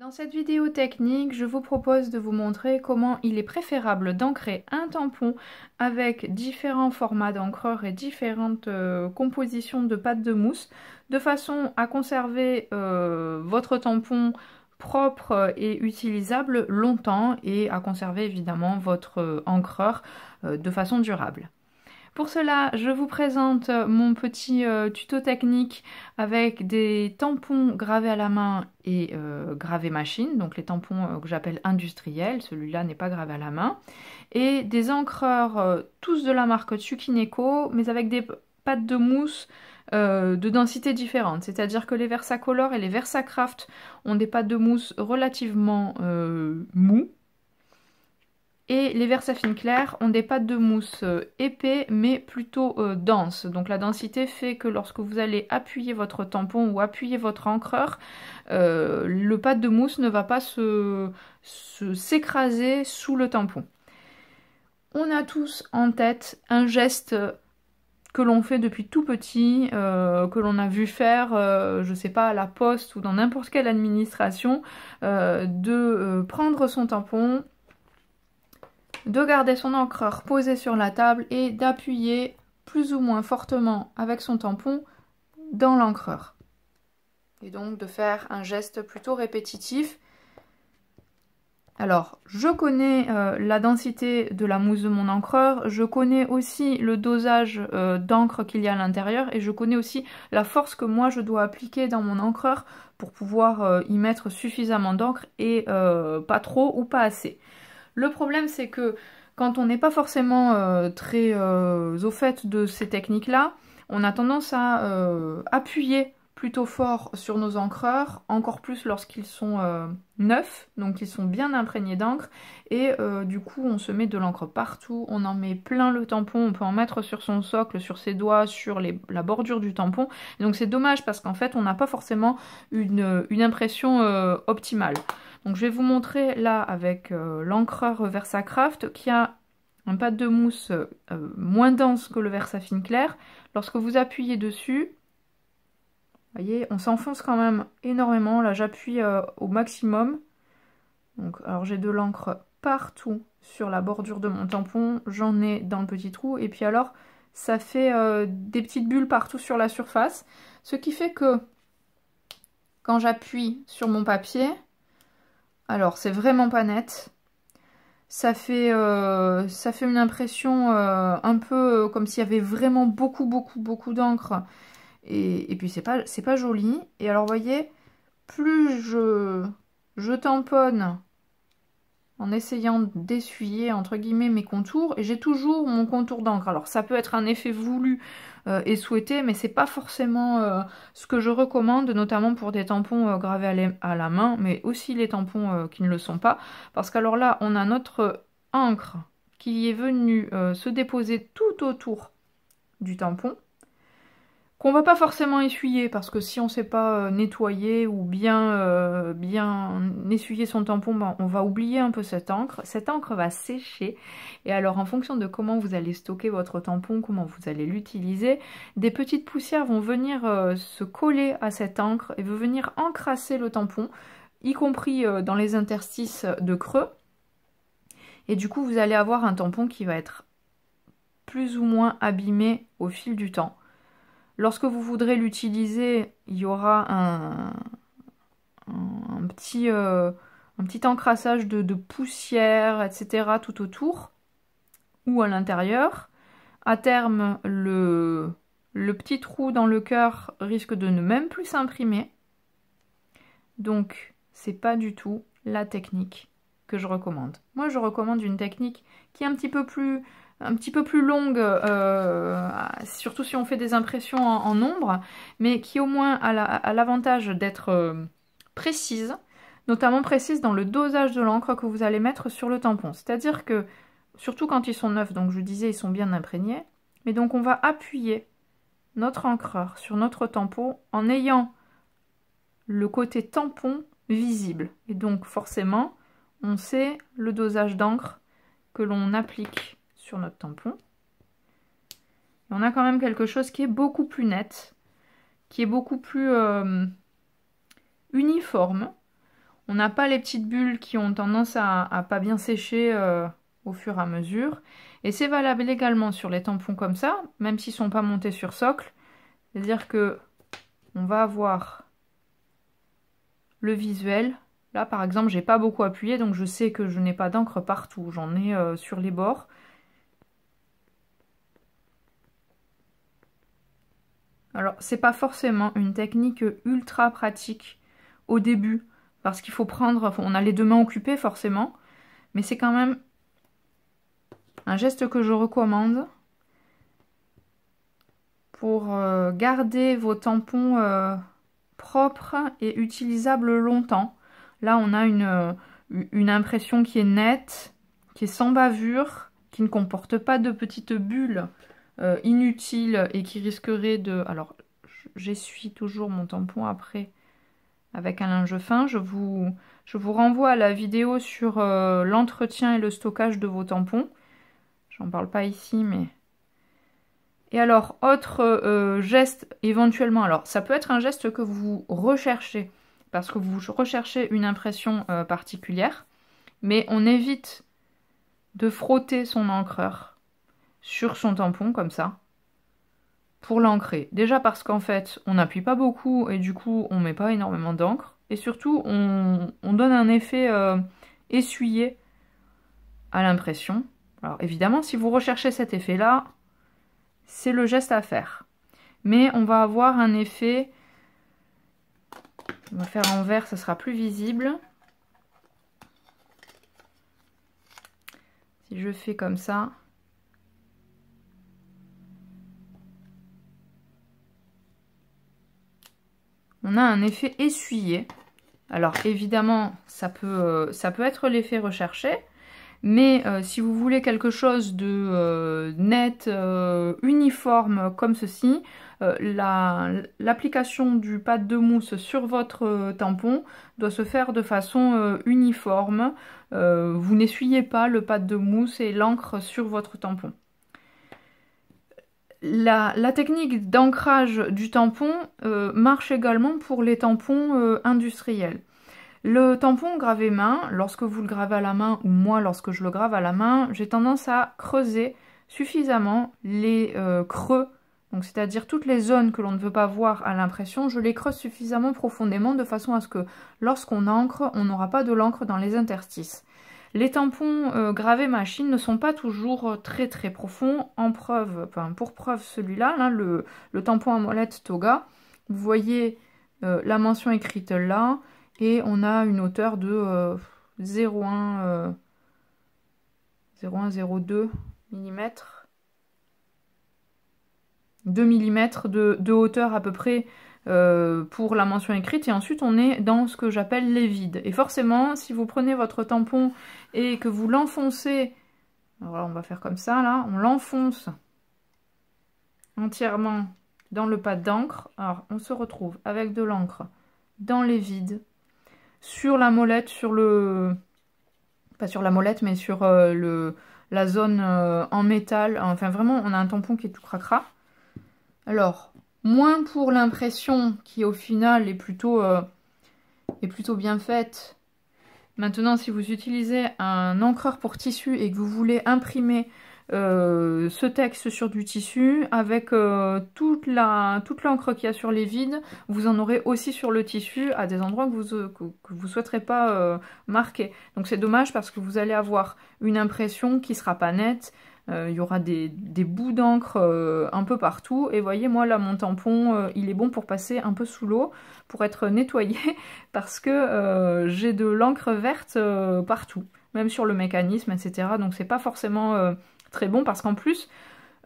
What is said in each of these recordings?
Dans cette vidéo technique, je vous propose de vous montrer comment il est préférable d'ancrer un tampon avec différents formats d'encreur et différentes euh, compositions de pâte de mousse de façon à conserver euh, votre tampon propre et utilisable longtemps et à conserver évidemment votre euh, encreur de façon durable. Pour cela, je vous présente euh, mon petit euh, tuto technique avec des tampons gravés à la main et euh, gravés machine, donc les tampons que j'appelle industriels, celui-là n'est pas gravé à la main, et des encreurs tous de la marque Tsukineko, mais avec des pattes de mousse de densité différente. C'est-à-dire que les Versacolor et les Versacraft ont des pattes de mousse relativement euh, et les versafines claires ont des pattes de mousse euh, épais mais plutôt euh, denses. Donc la densité fait que lorsque vous allez appuyer votre tampon ou appuyer votre encreur, euh, le pâte de mousse ne va pas s'écraser se, s'écraser sous le tampon. On a tous en tête un geste que l'on fait depuis tout petit, que l'on a vu faire, je je sais pas, à la poste ou dans n'importe quelle administration, de prendre son tampon, de garder son encreur posé sur la table et d'appuyer plus ou moins fortement avec son tampon dans l'encreur. Et donc de faire un geste plutôt répétitif. Alors, je connais euh, la densité de la mousse de mon encreur, je connais aussi le dosage euh, d'encre qu'il y a à l'intérieur et je connais aussi la force que moi je dois appliquer dans mon encreur pour pouvoir euh, y mettre suffisamment d'encre et pas trop ou pas assez. Le problème, c'est que quand on n'est pas forcément euh, très euh, au fait de ces techniques-là, on a tendance à euh, appuyer plutôt fort sur nos encreurs, encore plus lorsqu'ils sont neufs, donc ils sont bien imprégnés d'encre, et du coup on se met de l'encre partout, on en met plein le tampon, on peut en mettre sur son socle, sur ses doigts, sur la bordure du tampon, donc c'est dommage parce qu'en fait on n'a pas forcément une impression optimale. Donc je vais vous montrer là avec euh, l'encreur VersaCraft qui a un pâte de mousse euh, moins dense que le VersaFine clair. Lorsque vous appuyez dessus, vous voyez, on s'enfonce quand même énormément. Là j'appuie euh, au maximum. Donc alors j'ai de l'encre partout sur la bordure de mon tampon, j'en ai dans le petit trou et puis alors ça fait des petites bulles partout sur la surface, ce qui fait que quand j'appuie sur mon papier, alors, c'est vraiment pas net. Ça fait, euh, ça fait une impression euh, un peu euh, comme s'il y avait vraiment beaucoup, beaucoup, beaucoup d'encre. Et, puis, c'est pas, joli. Et alors, vous voyez, plus je, je tamponne en essayant d'essuyer entre guillemets mes contours et j'ai toujours mon contour d'encre. Alors ça peut être un effet voulu euh, et souhaité mais c'est pas forcément euh, ce que je recommande notamment pour des tampons euh, gravés à, à, la main mais aussi les tampons qui ne le sont pas parce qu'alors là on a notre encre qui est venue se déposer tout autour du tampon qu'on va pas forcément essuyer parce que si on sait pas euh, nettoyer ou bien, euh, bien essuyer son tampon, ben, on va oublier un peu cette encre. Cette encre va sécher et alors en fonction de comment vous allez stocker votre tampon, comment vous allez l'utiliser, des petites poussières vont venir euh, se coller à cette encre et vont venir encrasser le tampon, y compris dans les interstices de creux. Et du coup vous allez avoir un tampon qui va être plus ou moins abîmé au fil du temps. Lorsque vous voudrez l'utiliser, il y aura un, un petit, euh, un petit encrassage de, poussière, etc. tout autour ou à l'intérieur. À terme, le, le petit trou dans le cœur risque de ne même plus s'imprimer. Donc, c'est pas du tout la technique que je recommande. Moi, je recommande une technique qui est un petit peu plus un petit peu plus longue, euh, surtout si on fait des impressions en, ombre, nombre, mais qui au moins a l'avantage d'être euh, précise, notamment précise dans le dosage de l'encre que vous allez mettre sur le tampon. C'est-à-dire que, surtout quand ils sont neufs, donc je disais, ils sont bien imprégnés, mais donc on va appuyer notre encreur sur notre tampon en ayant le côté tampon visible. Et donc forcément, on sait le dosage d'encre que l'on applique notre tampon. on a quand même quelque chose qui est beaucoup plus net, qui est beaucoup plus euh, uniforme. On n'a pas les petites bulles qui ont tendance à, pas bien sécher euh, au fur et à mesure. Et c'est valable également sur les tampons comme ça, même s'ils ne sont pas montés sur socle. C'est-à-dire que on va avoir le visuel. Là, par exemple, j'ai pas beaucoup appuyé, donc je sais que je n'ai pas d'encre partout. J'en ai euh, sur les bords. Alors, c'est pas forcément une technique ultra pratique au début, parce qu'il faut prendre, on a les deux mains occupées forcément, mais c'est quand même un geste que je recommande pour euh, garder vos tampons euh, propres et utilisables longtemps. Là, on a une, euh, une impression qui est nette, qui est sans bavure, qui ne comporte pas de petites bulles euh, inutile et qui risquerait de... Alors, j'essuie toujours mon tampon après avec un linge fin. Je vous, je vous renvoie à la vidéo sur euh, l'entretien et le stockage de vos tampons. J'en parle pas ici, mais... Et alors, autre euh, geste éventuellement, alors ça peut être un geste que vous recherchez, parce que vous recherchez une impression particulière, mais on évite de frotter son encreur sur son tampon comme ça pour l'ancrer. Déjà parce qu'en fait, on n'appuie pas beaucoup et du coup, on met pas énormément d'encre. Et surtout, on, donne un effet euh, essuyé à l'impression. Alors évidemment, si vous recherchez cet effet-là, c'est le geste à faire. Mais on va avoir un effet... On va faire en vert, ça sera plus visible. Si je fais comme ça, on a un effet essuyé. Alors évidemment, ça peut, euh, ça peut être l'effet recherché, mais euh, si vous voulez quelque chose de euh, net, uniforme comme ceci, l'application du pâte de mousse sur votre tampon doit se faire de façon uniforme. vous n'essuyez pas le pâte de mousse et l'encre sur votre tampon la, technique d'ancrage du tampon euh, marche également pour les tampons euh, industriels. Le tampon gravé main, lorsque vous le gravez à la main ou moi lorsque je le grave à la main, j'ai tendance à creuser suffisamment les euh, creux, donc c'est-à-dire toutes les zones que l'on ne veut pas voir à l'impression, je les creuse suffisamment profondément de façon à ce que lorsqu'on ancre, on n'aura pas de l'encre dans les interstices. Les tampons euh, gravés machine ne sont pas toujours euh, très très profonds. En preuve, pour preuve celui-là, hein, le, tampon à molette Toga, vous voyez euh, la mention écrite là, et on a une hauteur de 0,1 0,102 mm. 2 mm de hauteur à peu près euh, pour la mention écrite et ensuite on est dans ce que j'appelle les vides. Et forcément, si vous prenez votre tampon et que vous l'enfoncez, voilà, on va faire comme ça là, on l'enfonce entièrement dans le pas d'encre. Alors, on se retrouve avec de l'encre dans les vides, sur la molette, sur le... pas sur la molette, mais sur euh, le... la zone euh, en métal. Enfin, vraiment, on a un tampon qui tout cracra. Alors, moins pour l'impression qui au final est plutôt, euh, est plutôt bien faite. Maintenant, si vous utilisez un encreur pour tissu et que vous voulez imprimer euh, ce texte sur du tissu, avec euh, toute l'encre qu'il y a sur les vides, vous en aurez aussi sur le tissu à des endroits que vous ne vous souhaiterez pas marquer. Donc c'est dommage parce que vous allez avoir une impression qui ne sera pas nette, euh, il y aura des, bouts d'encre euh, un peu partout. Et voyez, moi là, mon tampon, euh, il est bon pour passer un peu sous l'eau, pour être nettoyé, parce que j'ai de l'encre verte partout, même sur le mécanisme, etc. Donc c'est pas forcément très bon, parce qu'en plus,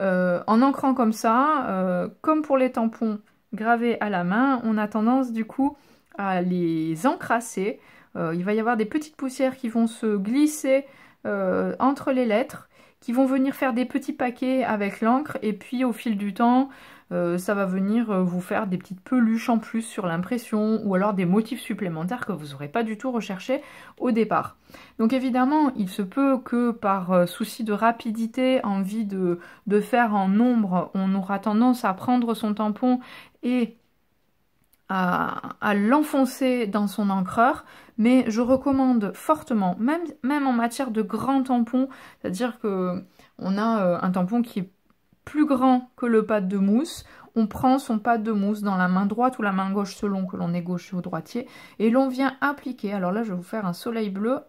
en ancrant comme ça, comme pour les tampons gravés à la main, on a tendance du coup à les encrasser. il va y avoir des petites poussières qui vont se glisser entre les lettres qui vont venir faire des petits paquets avec l'encre et puis au fil du temps euh, ça va venir euh, vous faire des petites peluches en plus sur l'impression ou alors des motifs supplémentaires que vous n'aurez pas du tout recherché au départ. Donc évidemment il se peut que par euh, souci de rapidité, envie de, de faire en nombre, on aura tendance à prendre son tampon et à, l'enfoncer dans son encreur, mais je recommande fortement, même, même en matière de grands tampons, c'est-à-dire que on a euh, un tampon qui est plus grand que le pâte de mousse, on prend son pad de mousse dans la main droite ou la main gauche selon que l'on est gauche ou droitier, et l'on vient appliquer, alors là je vais vous faire un soleil bleu,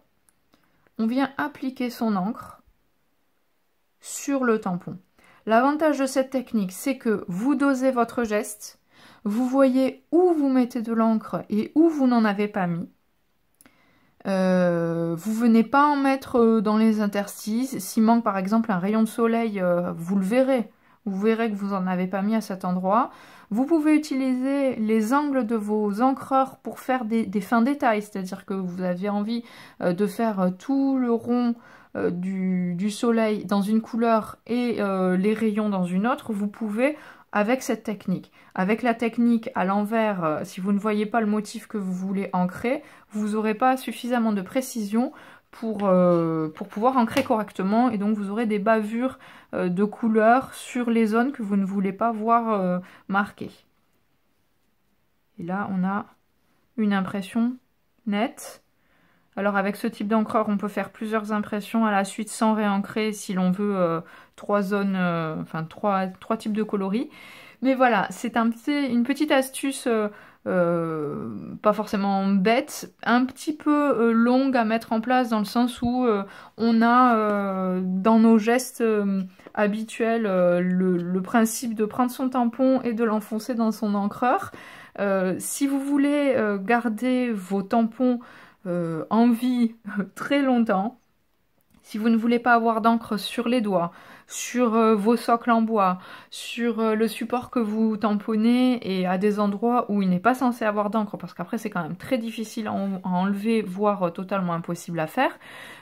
on vient appliquer son encre sur le tampon. L'avantage de cette technique, c'est que vous dosez votre geste, vous voyez où vous mettez de l'encre et où vous n'en avez pas mis. Euh, vous venez pas en mettre euh, dans les interstices. S'il manque par exemple un rayon de soleil, euh, vous le verrez. Vous verrez que vous n'en avez pas mis à cet endroit. Vous pouvez utiliser les angles de vos encreurs pour faire des, fins détails, c'est-à-dire que vous avez envie euh, de faire tout le rond du, du, soleil dans une couleur et les rayons dans une autre. Vous pouvez avec cette technique. Avec la technique à l'envers, euh, si vous ne voyez pas le motif que vous voulez ancrer, vous n'aurez pas suffisamment de précision pour, euh, pour pouvoir ancrer correctement et donc vous aurez des bavures euh, de couleurs sur les zones que vous ne voulez pas voir marquées. Et là, on a une impression nette alors avec ce type d'encreur, on peut faire plusieurs impressions à la suite sans réancrer si l'on veut euh, trois zones, euh, enfin trois, types de coloris. Mais voilà, c'est un une petite astuce euh, pas forcément bête, un petit peu longue à mettre en place dans le sens où on a dans nos gestes habituels le, le, principe de prendre son tampon et de l'enfoncer dans son encreur. si vous voulez garder vos tampons euh, en vie très longtemps. Si vous ne voulez pas avoir d'encre sur les doigts, sur euh, vos socles en bois, sur euh, le support que vous tamponnez et à des endroits où il n'est pas censé avoir d'encre, parce qu'après c'est quand même très difficile à, enlever, voire totalement impossible à faire,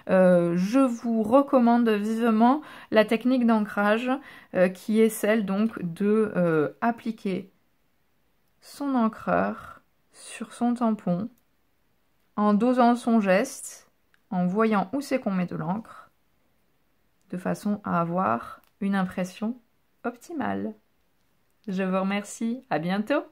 je vous recommande vivement la technique d'ancrage qui est celle donc de appliquer son encreur sur son tampon en dosant son geste, en voyant où c'est qu'on met de l'encre, de façon à avoir une impression optimale. Je vous remercie, à bientôt